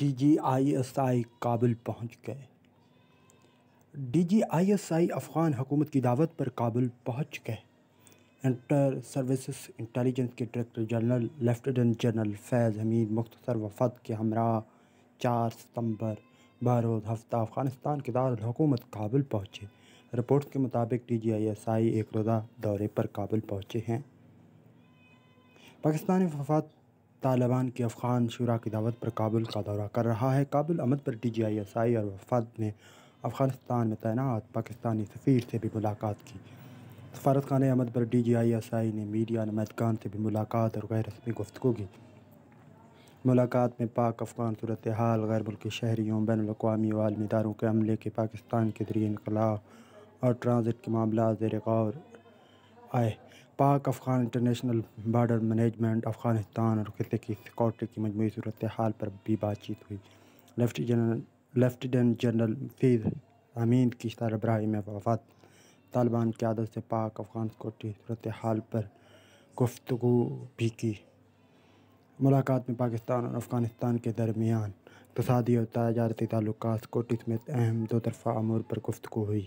D G I S आई काबिल पहुँच गए D G I S I Afghan हुकूमत की दावत पर काबुल पहुँच गए इंटर सर्विसेज इंटेलिजेंस के director general lieutenant general Faiz Hameed मुख्तर वफद के हमरा चार सितंबर बारोद हफ्ता अफ़गानिस्तान के दारकूमत काबिल पहुँचे रिपोर्ट के मुताबिक डी जी आई एस आई एक रोज़ा दौरे पर काबिल पहुँचे हैं पाकिस्तानी वफात तालिबान की अफ़गान शुरा की दावत पर काबुल का दौरा कर रहा है काबुल अमद पर डी जी आई एस आई और वफद ने अफ़गानिस्तान में तैनात पाकिस्तानी सफ़ीर से भी मुलाकात की सफारत खान अहमद पर डी जी आई एस आई ने मीडिया नुमाइंदान से भी मुलाकात और गैर रस्मी गुफ्तु की मुलाकात में पाक अफगान सूरत हाल गैर मुल्की शहरीों बैन अवी और इदारों के हमले के पाकिस्तान के जरिए इनकला और ट्रांज़िट के मामला जेर गौर आए Pak Afghan international border management Afghanistan और खत्े की सिक्योरिटी की मजमू सूरत हाल पर भी बातचीत हुई left general lieutenant general Faiz Amin की सरबराही में वफात तालिबान की आदत से पाक अफगान सिक्योरिटी सूरत हाल पर गुफ्तु भी की मुलाकात में पाकिस्तान और अफगानिस्तान के दरमियान तसादी और तजारती ताल्लुक सिक्योरिटी समेत अहम दो तरफ़ा अमूर पर गुफ्तु हुई